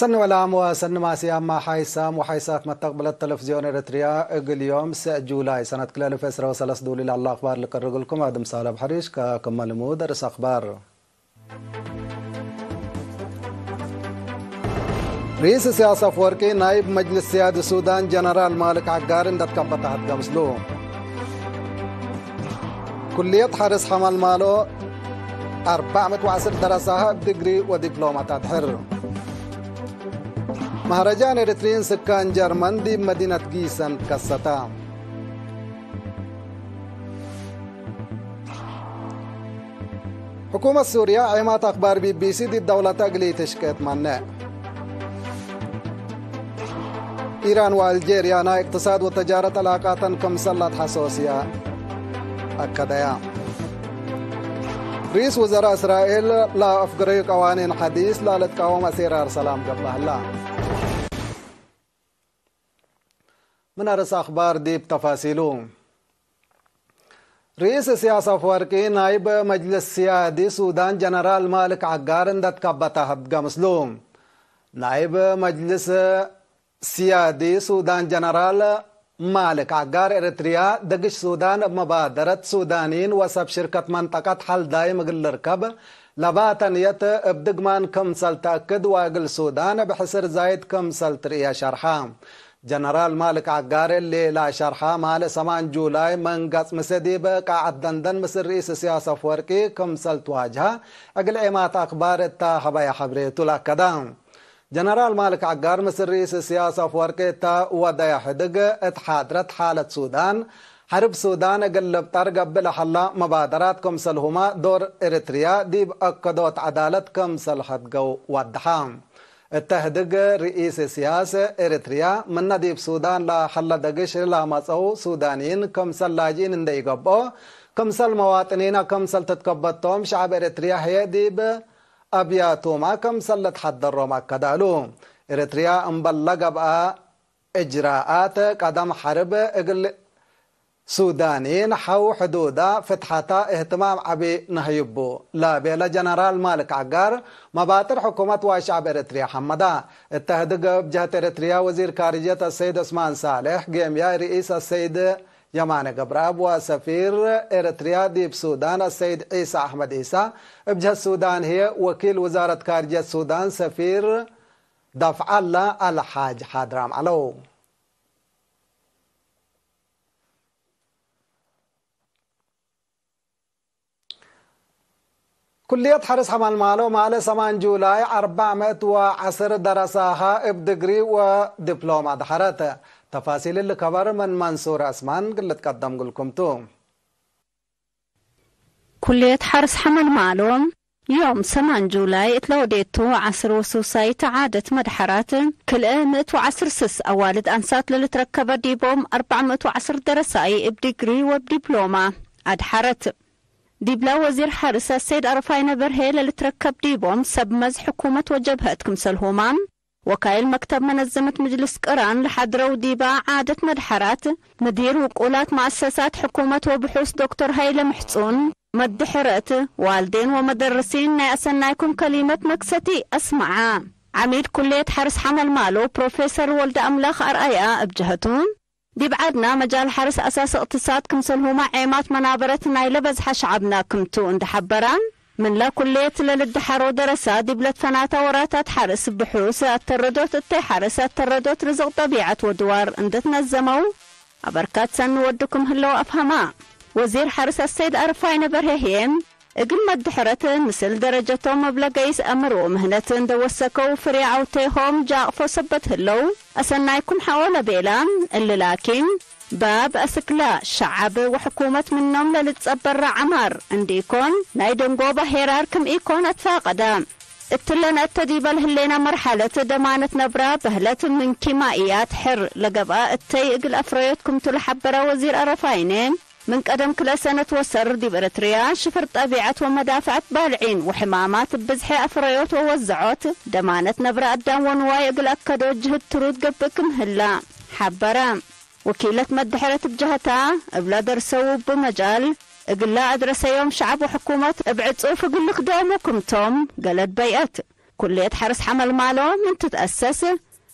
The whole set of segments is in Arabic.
سن ولام وسن مع سيام مع حيسام وحيسات ما تقبل التلفزيون إريتريا إقل يوم 6 جولاي سنة كلان فسرة وسلس دولي لعلى أخبار لكرقل لكم أدم سالب حريش ملمو درس أخبار رئيس سياسة فوركي نائب مجلس سياد السودان جنرال مالك عقار اندت كبتات قمسلو كلية حرس حمل مالو 410 درسها بدقري ودبلومة حرم مہاراجان ایرترین سکان جرمن دی مدینت کی سن کستا حکومت سوریا احمات اخبار بی بی سی دی دولت اگلی تشکیت مننے ایران و الجیریا نا اقتصاد و تجارت علاقاتن کم سلط حسوسیا اکدیا رئیس وزراء اسرائیل لا افقری قوانین حدیث لالت قوام اسیرار سلام قبل اللہ Manaras Akhbar Deep Tafasilu. رئیس سیاسی افوار के नायब मजलिस सियादी सूडान जनरल मालिक अगारंदत का बताहत गमसलूम नायब मजलिस सियादी सूडान जनरल مالك عقار إريتريا دقش سودان مبادرة سودانيين وسب شركة منطقة حل دايم قل الركب لباتن يت بدقمان كم سلتاكد واقل سودان بحسر زايد كم سلتر إيا شرحام ጀነራል ማልክ ዓጋሬ ሌላ ሸርሓ ማለ 8 ጁላይ መንገጽ ምስ ዲበ ቃዓት ደንደን ምስ ርእስ ስያስ አፈወርቂ ክምሰልት ዋጅሃ እግል ዒማት አክባር እታ ሀባያ ሐብሬቱ ላከዳ ጀነራል ማልክ ዓጋር ምስ ርእስ ስያስ አፈወርቂ እታ ወደያ ሕድግ እት ሓድረት ሓለት ሱዳን حرب سودان قلب طرق بالحلا مبادرات كمسلهما دور إريتريا ديب أكدوت عدالت كمسل حدقو ودحام اتحدق رئيس سياسة إريتريا من ديب سودان لا حل دقش لامسو سودانين كم سلاجين اندي يقبو كم سل مواطنين كم سل تتقبطوم شعب إريتريا هي ديب أبياتو ما كم سل تحضروا ما كدالو إريتريا انبلغ بقى إجراءات قدم حرب إقل سودانيين حو حدودا فتحتا اهتمام عبي نهيبو لا بيلا جنرال مالك عقار مباتر حكومة واشعب اريتريا حمدا اتهد قب جهة اريتريا وزير خارجية السيد اسمان صالح جيميا رئيس السيد يمان قبراب وسفير إريتريا دي بسودان السيد عيسى أحمد عيسى بجهة السودان هي وكيل وزارة خارجية السودان سفير دفع الله الحاج حضرام علوم كلية حرس حمال مالو مال سمان جولاي 410 درساها بدقري ودبلومة دحرت تفاصيل الخبر من منصور أسمان قلت قدم لكم توم كلية حرس حمل معلوم يوم 8 جولاي ديتو عصر وسوساي تعادت مدحرات كل مئة وعصر سس أوالد أنسات للتركب ديبوم 410 درساي بدقري وبدبلومة أدحرت ديبلا وزير حارس السيد أرفاين برهيل اللي تركب ديبوم سب مز حكومة وجبهتكم سلهمان وكايل مكتب منظمة مجلس قران لحضرو ديبا عادة مدحرات مدير وقولات مؤسسات حكومة وبحوث دكتور هايلة محصون مدحرات والدين ومدرسين ناسنايكم كلمة مكستي اسمع عميد كلية حرس حمل مالو بروفيسور ولد أملاخ أرأيا أبجهتون دبعدنا مجال حرس أساس اقتصاد كمسل هما عيمات منابرتنا لبز حشعبنا كمتو عند حبران من لا كلية للد حرو درسا دبلت فناتا وراتات حرس بحوس التردوت التي حرس التردوت رزق طبيعة ودوار اندتنا الزمو أبركات سن ودكم هلو أفهما وزير حرس السيد أرفاين برهيم ግመት ድሕረትን ምስል ደረጀቶም ኣብ ለገይስ ኣምርኡ ምህነትን تيهم جاء فصبت هلو ሰበት يكون ኣሰናይኩም ሓወለ اللي لكن باب أسكلا شعب وحكومة منهم للتسبر عمار انديكون نايدن قوبة هيرار كم إيكون أتفاقدا اتلن التديب الهلينا مرحلة دمانة نبرة بهلة من كيمائيات حر لقبا التي اقل أفريتكم تلحبرا وزير أرفاينين من قدم كل سنة وسر دي بريتريا شفر طبيعة ومدافعات بالعين وحمامات بزحي أفريوت ووزعوت دمانة نبرة أدام ونواي أقل أكد وجه الترود قبكم هلا حبرا وكيلة مدحرة بجهتها أبلا درسوا بمجال أقل لا أدرس يوم شعب وحكومة أبعد صوف أقول لك دومكم توم قلت بيئت كلية حرس حمل مالو من تتأسس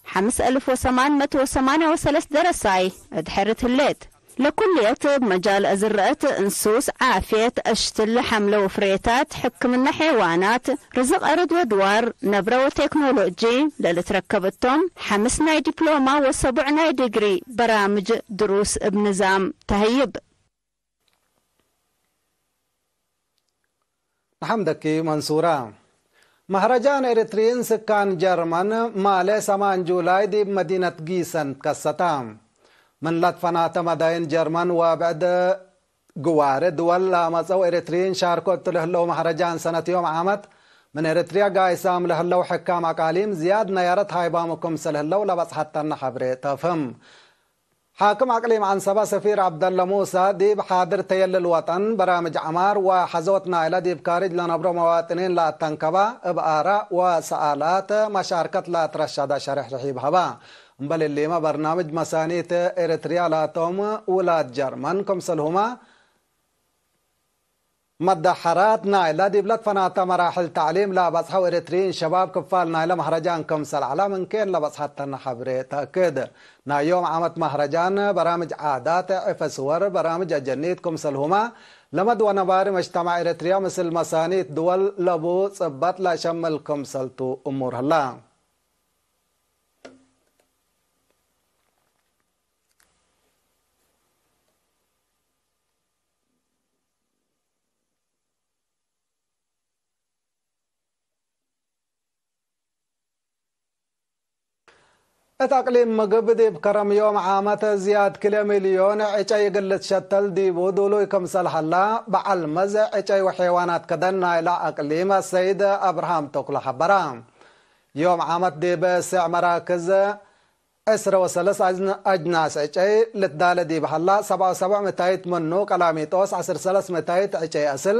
حمس ألف وثمان وثمانية وثلاث درساي أدحرت الليت لكل يطيب مجال أزرأت انسوس عافيت أشتل حملة وفريتات حكمنا حيوانات رزق أرض ودوار نبرة وتكنولوجي للتركبتهم حمسنا دبلوما وسبعنا دقري برامج دروس بنظام تهيب حمدك منصورة مهرجان إريترين سكان جرمان مالي سمان جولاي دي مدينة جيسن كستام من لطفا اعتمد جرمان جرمن وبعد جوارد ولا مصو إريترين شاركوا تلهلو مهرجان سنة يوم عامت من إريتريا قايسام لهلو حكام أقاليم زياد نيارت هايبامكم سلهلو لبس حتى نحبري تفهم حاكم أقليم عن سبا سفير عبد الله موسى ديب حاضر تيل الوطن برامج عمار وحزوتنا إلى ديب كارج لنبرو مواطنين لا تنكبا بآراء وسآلات مشاركة لا ترشد شرح رحيب هبا بل لما برنامج مسانيت إريتريا لاتوم ولا جرمن كمسل هما مد حرات نايلة دي بلد فناتا مراحل تعليم لا هو إريتريين شباب كفال نايل مهرجان سل على من كان بس حتى نحبريتا كده نا يوم عمت مهرجان برامج عادات إفسور برامج كم كمسل هما لمد نبار مجتمع إريتريا مثل مسانيت دول لبو صبت لا شمل سلتو أمور الله أتقليم مقبدي بكرم يوم عامة زياد كلا مليون عجاي قلت شتل دي بودولوي كم سلح الله بعل مزع عجاي وحيوانات كدنا إلى أقليم السيدة أبراهام تقل حبرام يوم عامة دي بسع مراكز أسرة وسلس أجناس عجاي للدالة دي بحلا سبع وسبع متايت منو قلامي توس عصر سلس متايت عجاي أسل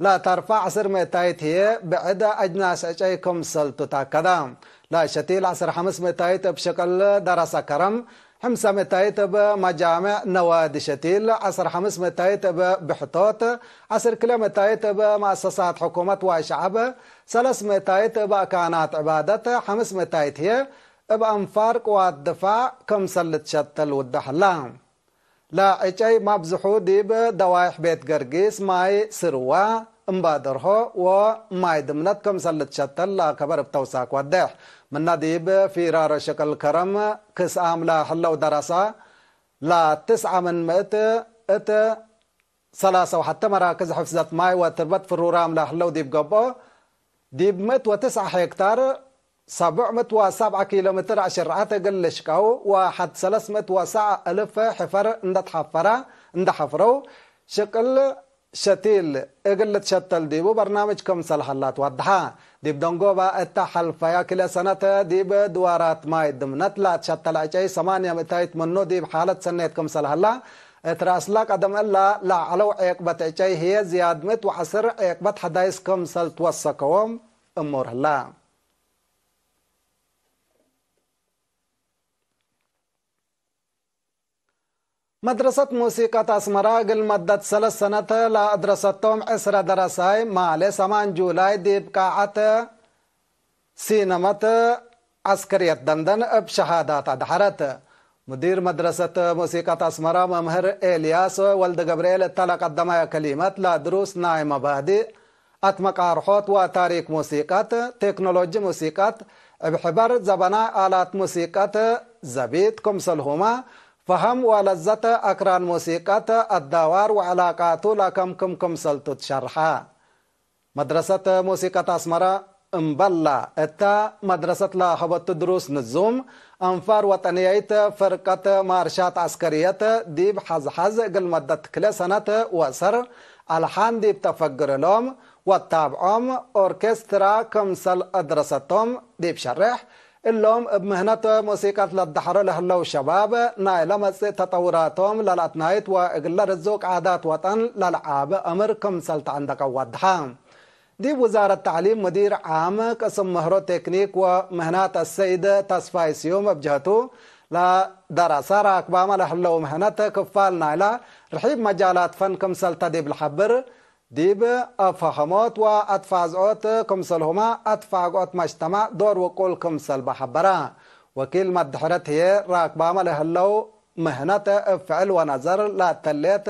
لا ترفع عصر متايت هي بعد أجناس عجاي كم سلتو تاكدام لا شتي العصر حمس متايت بشكل دراسة كرم حمسة متايت بمجامع نوادي شتيل عصر حمس متايت بحطوت عصر كلا متايت بمؤسسات حكومة وشعب ثلاث متايت بأكانات عبادة حمس متايت هي بأنفار قوات دفاع كم سلت شتل والدحلام لا اتشاي ما بزحو ديب دوايح بيت قرقيس ماي سروا مبادرها کم سالت شتال شتل كبر بتوساك وضح من ندیب في رار شكل كرم كس حل و درس لا تسعة من مت ات و وحتى مراكز حفظت ماي وتربت في الرورام لا تسع هکتار قبو ديب و وتسعة کیلومتر عشر وسبعة قلش کاو عشرات حد شكاو مت و وسعة ألف حفر اند حفرة حفرو شكل شتيل اقلت شتل ديبو برنامج كم سلحلات وضحا ديب دنگو با اتا حلفايا كلا سنة ديب دوارات ما يدم نتلات شتل اجاي سمانيا متايت منو ديب حالت سنة كم سلحلا اتراسلاك ادم الا لا علو عقبة اجاي هي زياد مت وحسر عقبة حدايس كم سلتوسكوم امور الله مدرسة موسيقى أسمراغ لمدة ثلاث سنة لا أدرستهم عسر درساي مالي سمان جولاي ديبقاعة سينما عسكرية دندن بشهادات أدحرت مدير مدرسة موسيقى أسمراء ممهر إلياس والد غبريل تلقى قدمها كلمة لا دروس نايم بادي اتمكار خوت وتاريخ موسيقى تكنولوجيا موسيقى بحبر زبنا آلات موسيقى زبيت هما فهم ولذة أكران موسيقى الدوار وعلاقاته لكم كم كم سلطة شرحا مدرسة موسيقى أسمرة امبالا اتا مدرسة لا حبت دروس نزوم انفار وطنيات فرقة مارشات عسكرية ديب حز قل مدت كلا سنة وصر الحان ديب تفقر لهم وتابعهم اوركسترا سل ادرستهم ديب شرح اللهم بمهنتهم موسيقى للدحر لهلو الشباب نايلمس تطوراتهم للأتنايت وإقلال الزوق عادات وطن للعاب أمر كم سلط عندك ودحام دي وزارة التعليم مدير عام قسم مهرو تكنيك ومهنات السيدة تصفاي سيوم بجهته لا دراسة راكبام ما لهلو مهنة كفال نايلة رحيب مجالات فن كم سلطة دي بالحبر ديبا أفهمات و وأتفازات كمسل هما أتفاقات مجتمع دور وقول كمسل بحبرا وكلمة دحرت هي راك بعمل هلو مهنة فعل ونظر لا تلات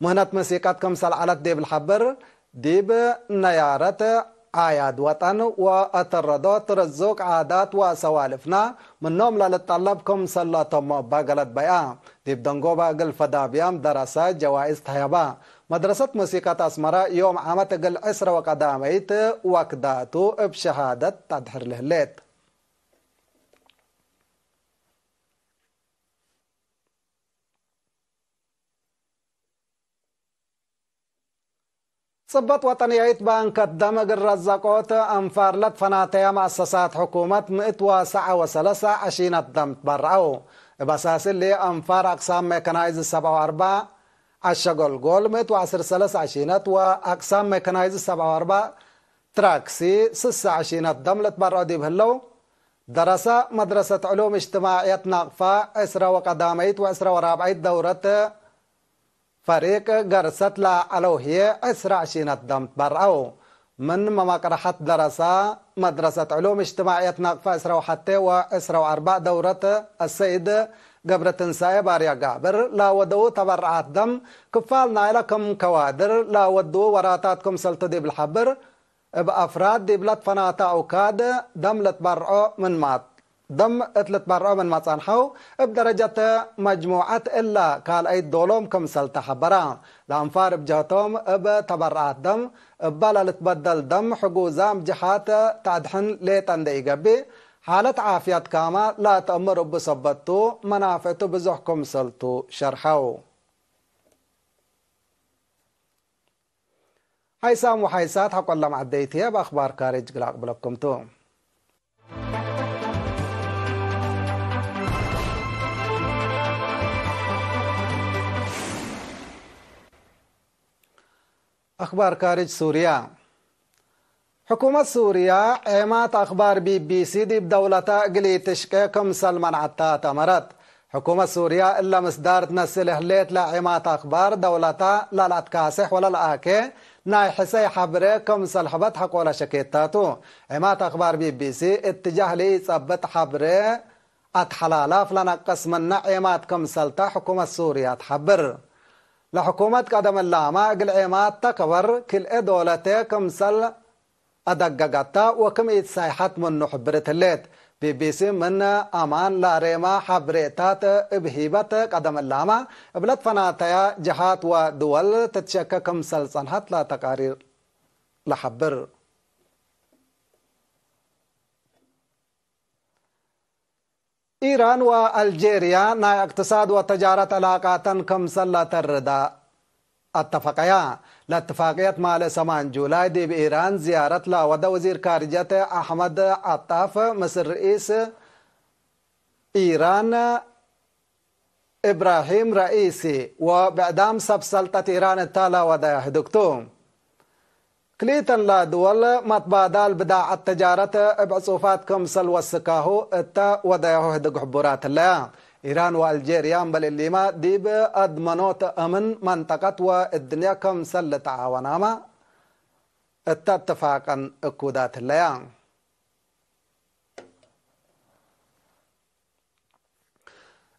مهنة مسيقات كمسل على ديب الحبر ديب نيارة عياد وطن و وأتردات رزق عادات و وسوالفنا من نوم للطلبكم صلى تم بقلت بيان ديب دنقوبا قل فدابيام درسات جوائز تهيبا مدرسة موسيقى أسمرة يوم عامة العسرة وقداميت وقداتو بشهادة تدحر لهلات صبت وطنية بنك الدمج الرزقوت أنفارلت فناتيا مؤسسات حكومة مئة وسعة وسلسة عشينة الدم تبرعوا بساس اللي أنفار أقسام ميكانايز السبعة وأربعة الشغل قولمت وعصر ثلاث عشينات وأقسام ميكانايز سبعة وأربع تراكسي سس عشينات دملت بر آدی بهلو درس مدرسة علوم و نغفا و وقداميت و ورابعيت دورة فريق قرست لا ألوهية عسرة عشينات دمت برأو من مماقرحة درسة مدرسة علوم اجتماعية نغفا عسرة وحتى وعسرة وأربع دورة السيد باريا قابر لا ودو ላወደው ተበርዓት كفال ክፋል كم كوادر لا ودو وراتات كم سلطة دي بالحبر اب افراد دي بلات فناتا او كاد دم اتلت برقه من مصانحو بدرجة مجموعة إلا قال أي دولوم كم سلطة حبران لأنفار بجهتهم اب تبرعات دم بلا لتبدل دم حقوزام جحات تعدحن ليتان دي حالت عافیت کاما لا تأمر بصبتو منافعتو بزحكم سلتو شرحو و وحيسات حق الله اخبار بأخبار گلاغ قلاق تو أخبار کاریج سوريا حكومة سوريا إيمات أخبار بي بي سي دي بدولتا قلي تشكيكم سلمان عطا تمرت حكومة سوريا إلا مصدار تنسل هليت لا إيمات أخبار دولتا لا الأتكاسح ولا الآكي ناي حسي حبريكم سلحبت حق ولا شكيتاتو إيمات أخبار بي بي سي اتجاه لي ثبت حبري أتحلالا فلنا قسمنا ايمات كم سلتا حكومة سوريا تحبر لحكومة قدم اللامة قل عيمات تكبر كل دولتي كم أدققتا وكم إتسايحات من حبرت الليت بي بي من أمان لا ريما حبريتات إبهيبات قدم اللاما إبلت فناتيا جهات ودول تتشكى كم سلسنهات لا تقارير لحبر إيران وألجيريا نا اقتصاد وتجارة علاقات كم سلة الرداء اتفاقيا لاتفاقية مال سمان جولاي دي بإيران زيارة لا ود وزیر خارجية أحمد عطاف مصر رئيس إيران إبراهيم رئيسي وبإعدام سبسلطة إيران التالا وداه دکتوم کلیتن لا دول متبادل بداع التجارة بعصوفات كمسل والسكاهو التا وداه برات الله و والجيريا بل اللي ما ديب أدمنوت أمن منطقة دنیا کم سل تعاونا ما التتفاقا أكودات الليان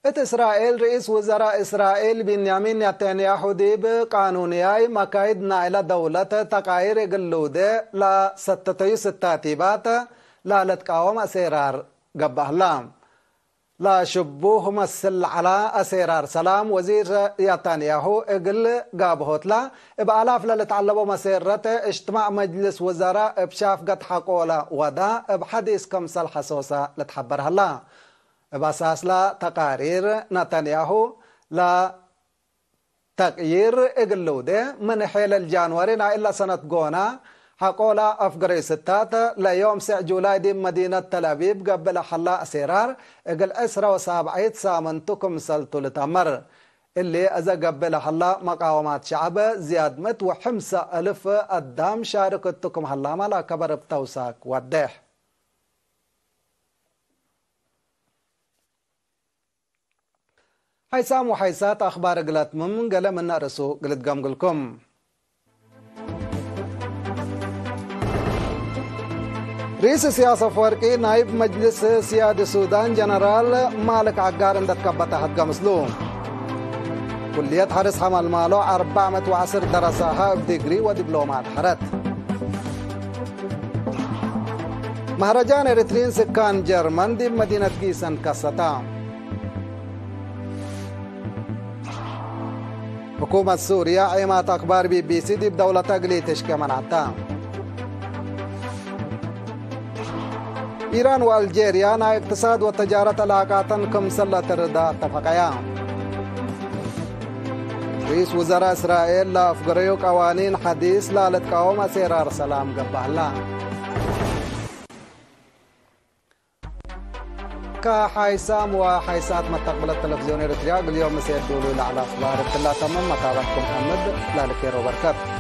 ات اسرائیل رئیس وزرا اسرائیل بنیامین نتانیاهو دیب قانونیای مکاید نایل دولت تقایر گلوده لا ستتیو ستاتیبات لالت قوام اسرار گبهلام لا شبوه مسل على أسرار سلام وزير ياتانيا هو اقل قابهوت لا بألاف للتعلبوا مسيرة اجتماع مجلس وزراء بشاف قد حقولة ودا بحديث كم سل سوسة لتحبرها لا بأساس لا تقارير نتنياهو لا تغيير دي من حيل الجانوري إلا سنة قونا حقولا أفقري ستات ليوم سع جولاي دي مدينة تل أبيب قبل حلا سيرار إقل أسرة عيد سامنتكم سلطو لتمر اللي أذا قبل حلا مقاومات شعب زياد مت وحمسة ألف قدام شاركتكم حلا مالا كبر بتوساك وديح حيسام وحيسات أخبار قلت من قلم النرسو قلت قام قلكم رئيس سياسة فوركي نائب مجلس سيادة السودان جنرال مالك عقار اندت كبتا حد قمسلوم كلية حرس حمل مالو 410 درسها بديجري ودبلومات حرت مهرجان إريترين سكان جرمن دي مدينة كيسن كستام حكومة سوريا عيمات أخبار بي بي سي دي بدولة تقلي كمان عطام إيران والجيريا نا اقتصاد وتجارة علاقاتا كم سلة تردا اتفقيا رئيس وزراء إسرائيل لا أفقريو قوانين حديث لا لتقاوم سيرار سلام قبهلا حيسام وحيسات مستقبل التلفزيوني الرياض اليوم سيدولوا على أخبار التلاتة من مطارات محمد لا لكيرو بركات